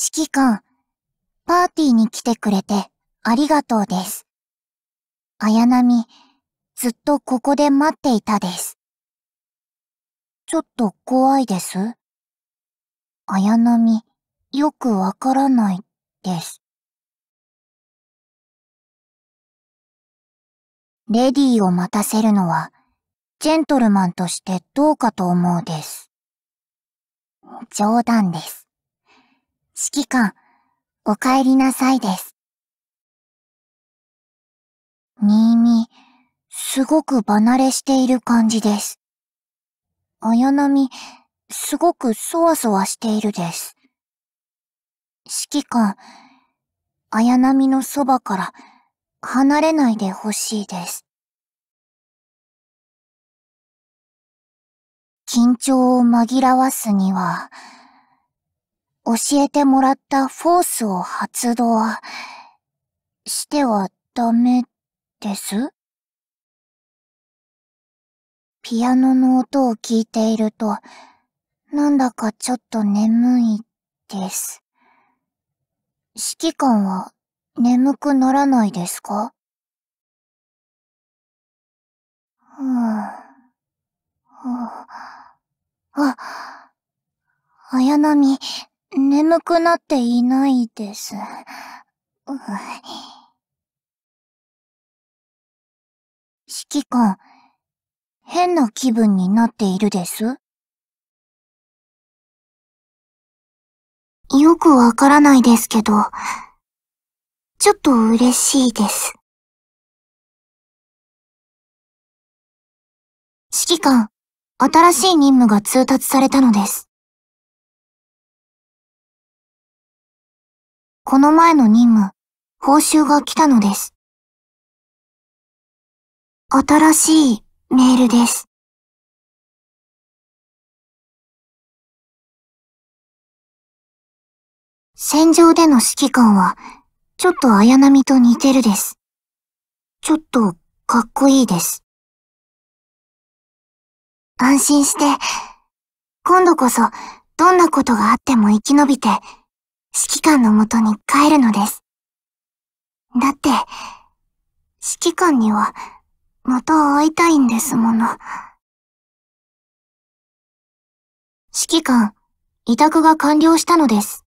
指揮官、パーティーに来てくれてありがとうです。綾波、ずっとここで待っていたです。ちょっと怖いです。綾波、よくわからないです。レディーを待たせるのは、ジェントルマンとしてどうかと思うです。冗談です。指揮官、お帰りなさいです。新見、すごく離れしている感じです。綾波、すごくそわそわしているです。指揮官、綾波のそばから離れないでほしいです。緊張を紛らわすには、教えてもらったフォースを発動してはダメですピアノの音を聞いていると、なんだかちょっと眠いです。指揮官は眠くならないですかうん。あ、なみ、眠くなっていないです。指揮官、変な気分になっているですよくわからないですけど、ちょっと嬉しいです。指揮官、新しい任務が通達されたのです。この前の任務、報酬が来たのです。新しいメールです。戦場での指揮官は、ちょっと綾波と似てるです。ちょっと、かっこいいです。安心して、今度こそ、どんなことがあっても生き延びて、指揮官のもとに帰るのです。だって、指揮官には、元を会いたいんですもの。指揮官、委託が完了したのです。